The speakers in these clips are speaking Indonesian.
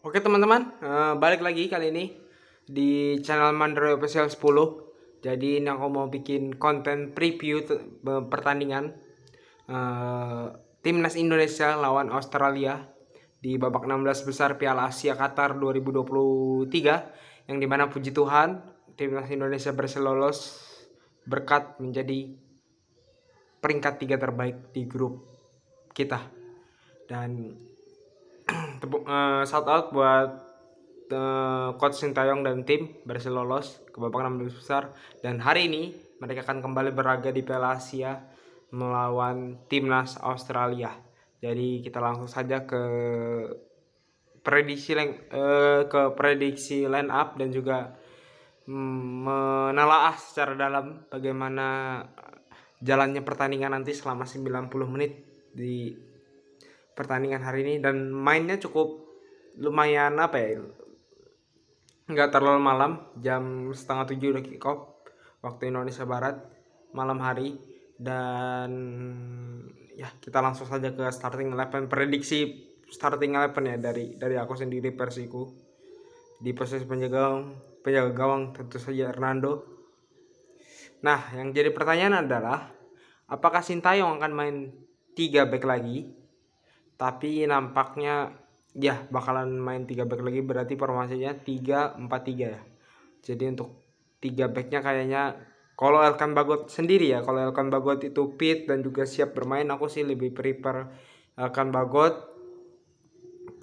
Oke teman-teman, eh, balik lagi kali ini di channel Mandro Official 10. Jadi ini aku mau bikin konten preview pertandingan eh, Timnas Indonesia lawan Australia di babak 16 besar Piala Asia Qatar 2023 yang dimana puji Tuhan Timnas Indonesia berhasil lolos berkat menjadi peringkat tiga terbaik di grup kita dan tepuk, uh, shout out buat uh, coach Sintayong dan tim berhasil lolos ke babak enam besar dan hari ini mereka akan kembali berlaga di Piala Asia melawan timnas Australia. Jadi kita langsung saja ke prediksi uh, ke prediksi line up dan juga mm, menelaah secara dalam bagaimana jalannya pertandingan nanti selama 90 menit di pertandingan hari ini dan mainnya cukup lumayan apa ya nggak terlalu malam jam setengah tujuh udah kick off waktu Indonesia Barat malam hari dan ya kita langsung saja ke starting eleven prediksi starting eleven ya dari dari aku sendiri persiku di posisi penjaga penjaga gawang tentu saja Hernando nah yang jadi pertanyaan adalah apakah Sintayong akan main tiga back lagi tapi nampaknya ya bakalan main 3 back lagi berarti formasinya 3-4-3 ya jadi untuk 3 backnya kayaknya kalau Elkan Bagot sendiri ya kalau Elkan Bagot itu fit dan juga siap bermain aku sih lebih prefer Elkan Bagot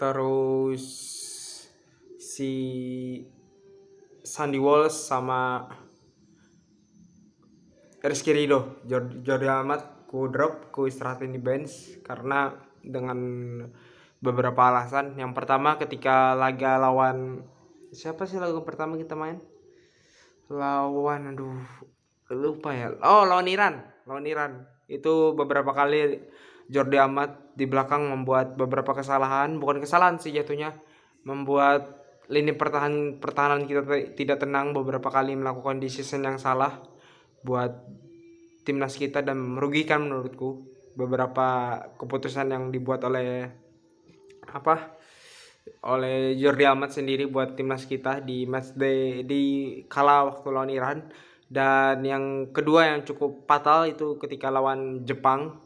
terus si Sandy Walls sama Rizky Rido Jordi Amat ku drop ku istirahatin di bench karena dengan beberapa alasan. Yang pertama ketika laga lawan siapa sih laga pertama kita main? Lawan aduh lupa ya. Oh, lawan Iran. Lawan Iran. Itu beberapa kali Jordi Amat di belakang membuat beberapa kesalahan, bukan kesalahan sih jatuhnya, membuat lini pertahan pertahanan kita tidak tenang beberapa kali melakukan decision yang salah buat timnas kita dan merugikan menurutku beberapa keputusan yang dibuat oleh apa oleh Jordi Amat sendiri buat timnas kita di match day di kala waktu lawan Iran dan yang kedua yang cukup fatal itu ketika lawan Jepang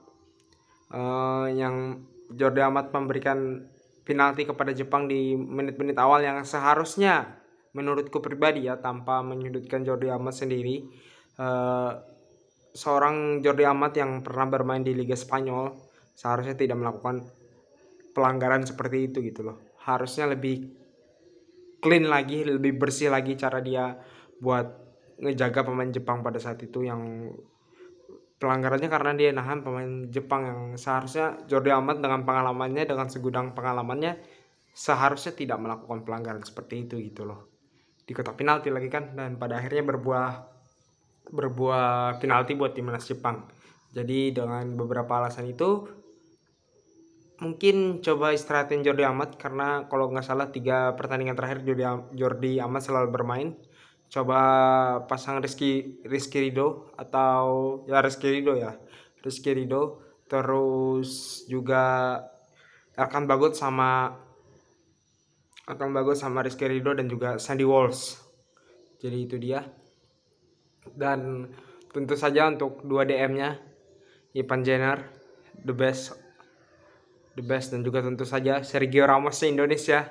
uh, yang Jordi Amat memberikan penalti kepada Jepang di menit-menit awal yang seharusnya menurutku pribadi ya tanpa menyudutkan Jordi Amat sendiri uh, seorang Jordi Amat yang pernah bermain di Liga Spanyol seharusnya tidak melakukan pelanggaran seperti itu gitu loh. Harusnya lebih clean lagi, lebih bersih lagi cara dia buat ngejaga pemain Jepang pada saat itu yang pelanggarannya karena dia nahan pemain Jepang yang seharusnya Jordi Amat dengan pengalamannya dengan segudang pengalamannya seharusnya tidak melakukan pelanggaran seperti itu gitu loh di kotak penalti lagi kan dan pada akhirnya berbuah berbuah penalti buat timnas Jepang. Jadi dengan beberapa alasan itu mungkin coba istirahatin Jordi Amat karena kalau nggak salah tiga pertandingan terakhir Jordi, Jordi Amat selalu bermain. Coba pasang Rizky Rizky Rido atau ya Rizky Rido ya Rizky Rido terus juga akan bagus sama akan bagus sama Rizky Rido dan juga Sandy Walls. Jadi itu dia dan tentu saja untuk 2 DM-nya Ipan Jenner the best the best dan juga tentu saja Sergio Ramos Indonesia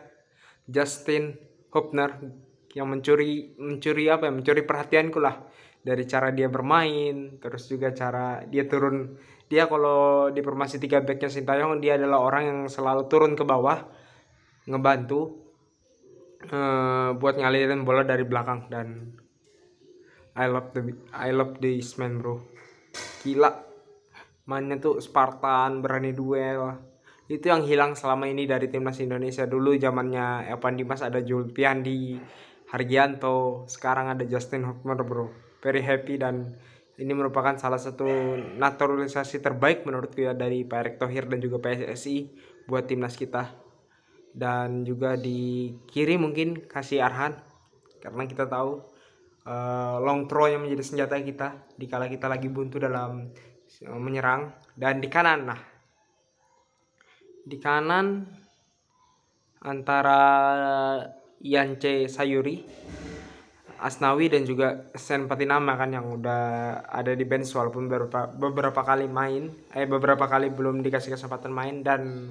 Justin Hubner yang mencuri mencuri apa ya mencuri perhatianku lah dari cara dia bermain terus juga cara dia turun dia kalau di formasi tiga backnya Sintayong dia adalah orang yang selalu turun ke bawah ngebantu uh, buat ngalirin bola dari belakang dan I love the I love the man bro gila mainnya tuh Spartan berani duel itu yang hilang selama ini dari timnas Indonesia dulu zamannya Evan Dimas ada di Hargianto sekarang ada Justin Hotmer bro very happy dan ini merupakan salah satu naturalisasi terbaik menurut ya dari Pak Erick Thohir dan juga PSSI buat timnas kita dan juga di kiri mungkin kasih Arhan karena kita tahu uh, long throw yang menjadi senjata kita dikala kita lagi buntu dalam uh, menyerang dan di kanan nah di kanan antara Yance Sayuri Asnawi dan juga Sen Patinama kan yang udah ada di bench walaupun beberapa beberapa kali main eh beberapa kali belum dikasih kesempatan main dan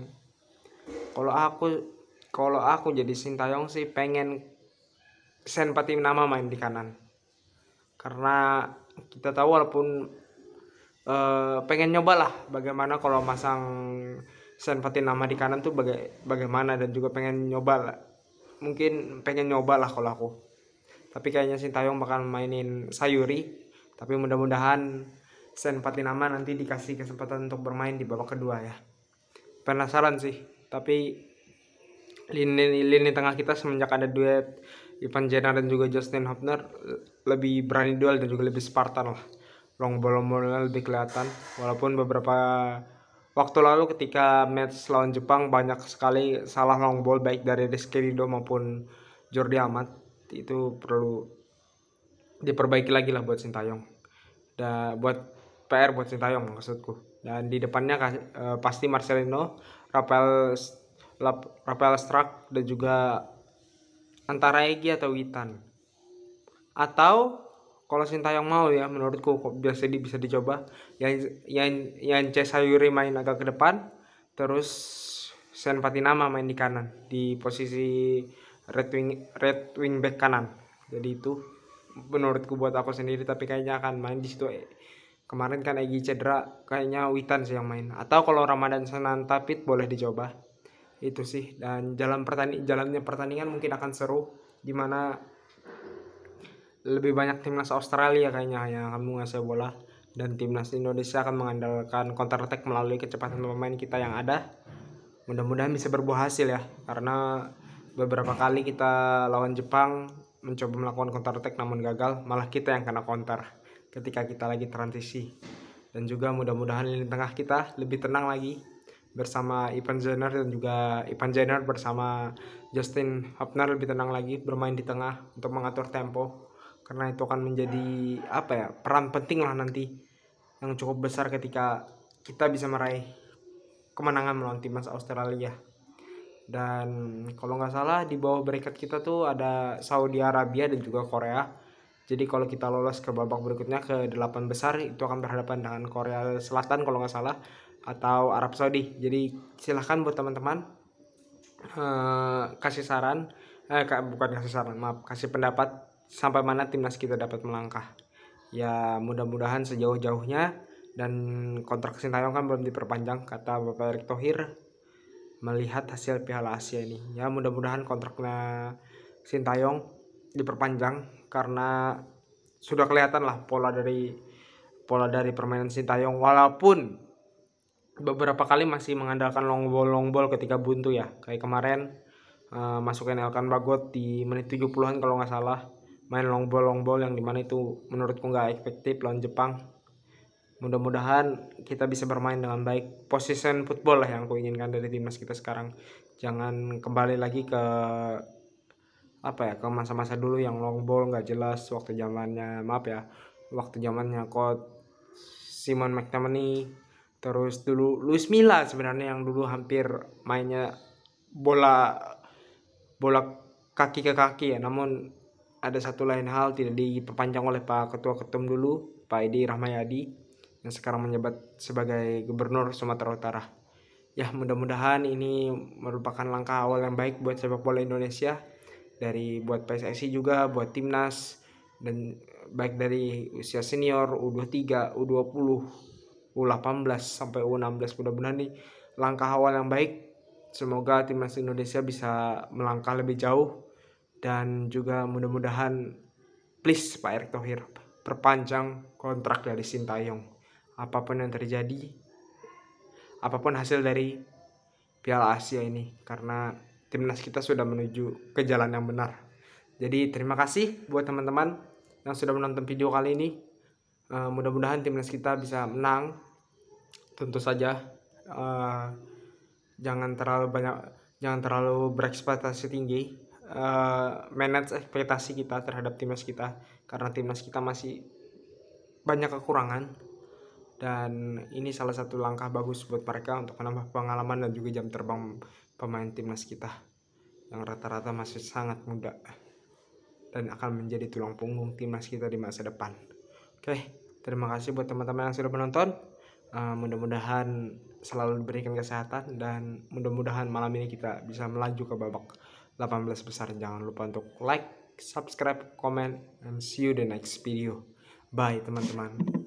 kalau aku kalau aku jadi Sintayong sih pengen Sen nama main di kanan karena kita tahu walaupun eh, pengen nyoba lah bagaimana kalau masang Sen nama di kanan tuh baga bagaimana dan juga pengen nyoba lah mungkin pengen nyoba lah kalau aku tapi kayaknya Sintayong bakal mainin Sayuri tapi mudah-mudahan Sen nama nanti dikasih kesempatan untuk bermain di babak kedua ya penasaran sih tapi lini lini tengah kita semenjak ada duet Ivan Jenner dan juga Justin Hopner eh, lebih berani duel dan juga lebih Spartan lah long ball long ball lebih kelihatan walaupun beberapa waktu lalu ketika match lawan Jepang banyak sekali salah long ball baik dari Rizky Rido maupun Jordi Amat itu perlu diperbaiki lagi lah buat Sintayong dan buat PR buat Sintayong maksudku dan di depannya uh, pasti Marcelino Rafael Rafael Struck dan juga antara Egi atau Witan atau kalau yang mau ya menurutku kok biasa di bisa dicoba yang yang yang Cesayuri main agak ke depan terus Sen Patinama main di kanan di posisi red wing red wing back kanan jadi itu menurutku buat aku sendiri tapi kayaknya akan main di situ kemarin kan Egi cedera kayaknya Witan sih yang main atau kalau Ramadan Senantapit boleh dicoba itu sih dan jalan pertanding jalannya pertandingan mungkin akan seru di mana lebih banyak timnas Australia kayaknya yang akan menguasai bola dan timnas Indonesia akan mengandalkan counter attack melalui kecepatan pemain kita yang ada mudah-mudahan bisa berbuah hasil ya karena beberapa kali kita lawan Jepang mencoba melakukan counter attack namun gagal malah kita yang kena counter ketika kita lagi transisi dan juga mudah-mudahan lini tengah kita lebih tenang lagi bersama Ivan Jenner dan juga Ivan Jenner bersama Justin Hubner lebih tenang lagi bermain di tengah untuk mengatur tempo karena itu akan menjadi apa ya peran penting lah nanti yang cukup besar ketika kita bisa meraih kemenangan melawan timnas Australia dan kalau nggak salah di bawah bracket kita tuh ada Saudi Arabia dan juga Korea jadi kalau kita lolos ke babak berikutnya ke delapan besar itu akan berhadapan dengan Korea Selatan kalau nggak salah atau Arab Saudi jadi silahkan buat teman-teman uh, kasih saran eh bukan kasih saran maaf kasih pendapat sampai mana timnas kita dapat melangkah ya mudah-mudahan sejauh-jauhnya dan kontrak Sintayong kan belum diperpanjang kata Bapak Erick Thohir melihat hasil Piala Asia ini ya mudah-mudahan kontraknya Sintayong diperpanjang karena sudah kelihatan lah pola dari pola dari permainan Sintayong walaupun beberapa kali masih mengandalkan long ball long ball ketika buntu ya kayak kemarin uh, masukin Elkan Bagot di menit 70-an kalau nggak salah main long ball long ball yang dimana itu menurutku nggak efektif lawan Jepang mudah-mudahan kita bisa bermain dengan baik position football lah yang aku inginkan dari timnas kita sekarang jangan kembali lagi ke apa ya ke masa-masa dulu yang long ball nggak jelas waktu zamannya maaf ya waktu zamannya kot Simon McTominay terus dulu Luis Milla sebenarnya yang dulu hampir mainnya bola bola kaki ke kaki ya namun ada satu lain hal tidak diperpanjang oleh Pak Ketua Ketum dulu Pak Edi Rahmayadi yang sekarang menjabat sebagai Gubernur Sumatera Utara ya mudah-mudahan ini merupakan langkah awal yang baik buat sepak bola Indonesia dari buat PSSI juga buat timnas dan baik dari usia senior U23, U20 U18 sampai U16 mudah-mudahan nih langkah awal yang baik semoga timnas Indonesia bisa melangkah lebih jauh dan juga mudah-mudahan please Pak Erick Thohir perpanjang kontrak dari Sintayong apapun yang terjadi apapun hasil dari Piala Asia ini karena timnas kita sudah menuju ke jalan yang benar jadi terima kasih buat teman-teman yang sudah menonton video kali ini Eh, mudah-mudahan timnas kita bisa menang tentu saja uh, jangan terlalu banyak jangan terlalu berekspektasi tinggi uh, manage ekspektasi kita terhadap timnas kita karena timnas kita masih banyak kekurangan dan ini salah satu langkah bagus buat mereka untuk menambah pengalaman dan juga jam terbang pemain timnas kita yang rata-rata masih sangat muda dan akan menjadi tulang punggung timnas kita di masa depan. Oke, terima kasih buat teman-teman yang sudah menonton. Uh, mudah-mudahan selalu diberikan kesehatan dan mudah-mudahan malam ini kita bisa melaju ke babak 18 besar. Jangan lupa untuk like, subscribe, comment, and see you the next video. Bye teman-teman.